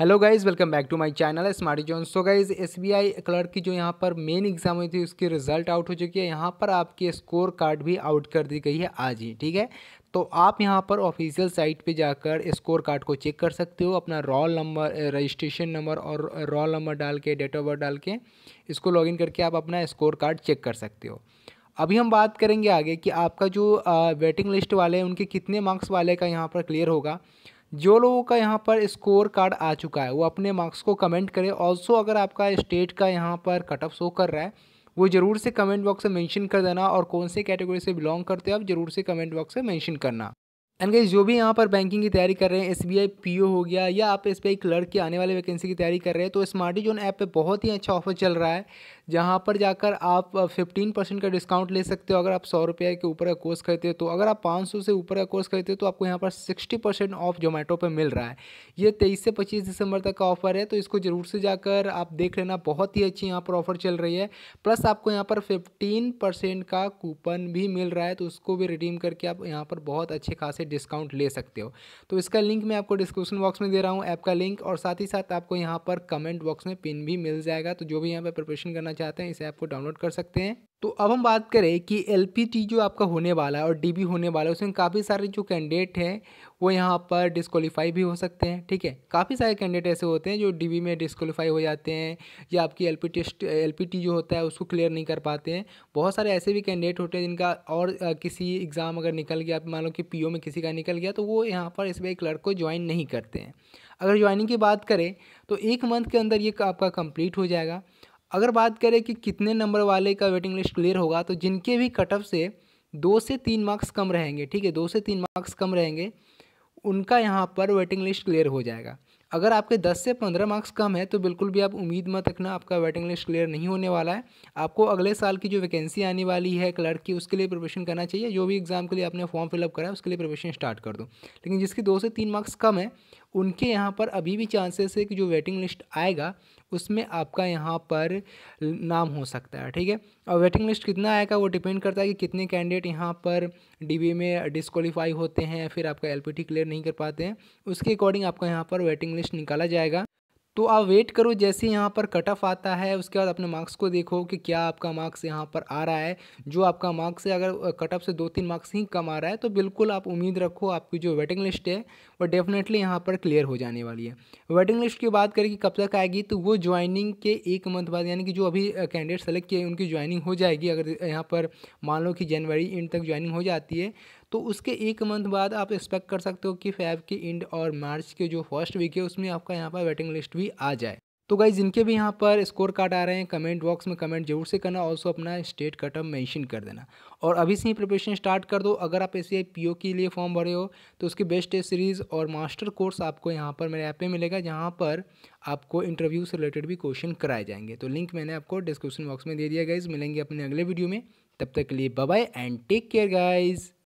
hello guys welcome back to my channel smart zone so guys SBI clerk की जो यहाँ पर main exam हुई थी उसकी रिजल्ट आउट हो चुकी है यहाँ पर आपकी स्कोर कार्ड भी आउट कर दी गई है आज ही ठीक है तो आप यहाँ पर ऑफिशियल साइट पे जाकर स्कोर कार्ड को चेक कर सकते हो अपना रॉल नंबर रजिस्ट्रेशन नंबर और रॉल नंबर डाल के डेट ऑफ बर्थ डाल के इसको इन करके आप अपना स्कोर कार्ड चेक कर सकते हो अभी हम बात करेंगे आगे कि आपका जो वेटिंग लिस्ट वाले हैं उनके कितने मार्क्स वाले का यहाँ पर क्लियर होगा जो लोगों का यहाँ पर स्कोर कार्ड आ चुका है वो अपने मार्क्स को कमेंट करें ऑल्सो अगर आपका स्टेट का यहाँ पर कट ऑफ शो कर रहा है वो ज़रूर से कमेंट बॉक्स में मेंशन कर देना और कौन से कैटेगरी से बिलोंग करते हो आप ज़रूर से कमेंट बॉक्स में मेंशन करना एंड गाइज जो भी यहाँ पर बैंकिंग की तैयारी कर रहे हैं S B I P O हो गया या आप एस बी आई क्लर्क की आने वाली वैकेंसी की तैयारी कर रहे हैं तो स्मार्टी जोन ऐप पे बहुत ही अच्छा ऑफर चल रहा है जहाँ पर जाकर आप फिफ्टीन परसेंट का डिस्काउंट ले सकते हो अगर आप सौ रुपये के ऊपर का कोर्स खरीदते हो तो अगर आप सौ से ऊपर का कोर्स करते हो तो आपको यहाँ पर सिक्सटी परसेंट ऑफ जोमेटो पर मिल रहा है ये तेईस से पच्चीस दिसंबर तक का ऑफर है तो इसको ज़रूर से जाकर आप देख लेना बहुत ही अच्छी यहाँ पर ऑफर चल रही है प्लस आपको यहाँ पर फिफ्टीन का कूपन भी मिल रहा है तो उसको भी रिडीम करके आप यहाँ पर बहुत अच्छे खासे डिस्काउंट ले सकते हो तो इसका लिंक मैं आपको डिस्क्रिप्शन बॉक्स में दे रहा हूँ ऐप का लिंक और साथ ही साथ आपको यहाँ पर कमेंट बॉक्स में पिन भी मिल जाएगा तो जो भी यहाँ पर प्रिपरेशन करना चाहते हैं इस ऐप को डाउनलोड कर सकते हैं तो अब हम बात करें कि एल जो आपका होने वाला है और डी होने वाला है उसमें काफ़ी सारे जो कैंडिडेट हैं वो यहाँ पर डिसक्वालीफाई भी हो सकते हैं ठीक है काफ़ी सारे कैंडिडेट ऐसे होते हैं जो डी में डिस्कवालीफाई हो जाते हैं या आपकी एल टेस्ट एल जो होता है उसको क्लियर नहीं कर पाते हैं बहुत सारे ऐसे भी कैंडिडेट होते हैं जिनका और किसी एग्ज़ाम अगर निकल गया मान लो कि पी में किसी का निकल गया तो वो यहाँ पर एस क्लर्क को ज्वाइन नहीं करते हैं अगर ज्वाइनिंग की बात करें तो एक मंथ के अंदर ये आपका कंप्लीट हो जाएगा अगर बात करें कि कितने नंबर वाले का वेटिंग लिस्ट क्लियर होगा तो जिनके भी कटअप से दो से तीन मार्क्स कम रहेंगे ठीक है दो से तीन मार्क्स कम रहेंगे उनका यहाँ पर वेटिंग लिस्ट क्लियर हो जाएगा अगर आपके 10 से 15 मार्क्स कम है तो बिल्कुल भी आप उम्मीद मत रखना आपका वेटिंग लिस्ट क्लियर नहीं होने वाला है आपको अगले साल की जो वैकेंसी आने वाली है क्लर्क की उसके लिए प्रिपरेशन करना चाहिए जो भी एग्ज़ाम के लिए आपने फॉर्म फिलअप करा है उसके लिए प्रिपरेशन स्टार्ट कर दो लेकिन जिसकी दो से तीन मार्क्स कम है उनके यहाँ पर अभी भी चांसेस है कि जो वेटिंग लिस्ट आएगा उसमें आपका यहाँ पर नाम हो सकता है ठीक है और वेटिंग लिस्ट कितना आएगा वो डिपेंड करता है कि कितने कैंडिडेट यहाँ पर डी में डिसक्वालीफाई होते हैं या फिर आपका एल क्लियर नहीं कर पाते हैं उसके अकॉर्डिंग आपका यहाँ पर वेटिंग लिस्ट निकाला जाएगा तो आप वेट करो जैसे यहाँ पर कट ऑफ आता है उसके बाद अपने मार्क्स को देखो कि क्या आपका मार्क्स यहाँ पर आ रहा है जो आपका मार्क्स है अगर कट ऑफ से दो तीन मार्क्स ही कम आ रहा है तो बिल्कुल आप उम्मीद रखो आपकी जो वेटिंग लिस्ट है वो डेफिनेटली यहाँ पर क्लियर हो जाने वाली है वेटिंग लिस्ट की बात करें कि कब तक आएगी तो वो ज्वाइनिंग के एक मंथ बाद यानी कि जो अभी कैंडिडेट सेलेक्ट किए उनकी ज्वाइनिंग हो जाएगी अगर यहाँ पर मान लो कि जनवरी एंड तक ज्वाइनिंग हो जाती है तो उसके एक मंथ बाद आप एक्सपेक्ट कर सकते हो कि फैब की एंड और मार्च के जो फर्स्ट वीक है उसमें आपका यहाँ पर वेटिंग लिस्ट भी आ जाए तो गाइज जिनके भी यहाँ पर स्कोर कार्ड आ रहे हैं कमेंट बॉक्स में कमेंट जरूर से करना ऑल्सो अपना स्टेट कटअप मेंशन कर देना और अभी से ही प्रिपरेशन स्टार्ट कर दो अगर आप ऐसे पीओ के लिए फॉर्म भरे हो तो उसकी बेस्ट टेस्ट सीरीज़ और मास्टर कोर्स आपको यहाँ पर मेरे ऐप पे मिलेगा जहाँ पर आपको इंटरव्यू से रिलेटेड भी क्वेश्चन कराए जाएंगे तो लिंक मैंने आपको डिस्क्रिप्शन बॉक्स में दे दिया गाइज मिलेंगे अपने अगले वीडियो में तब तक के लिए bye and take care guys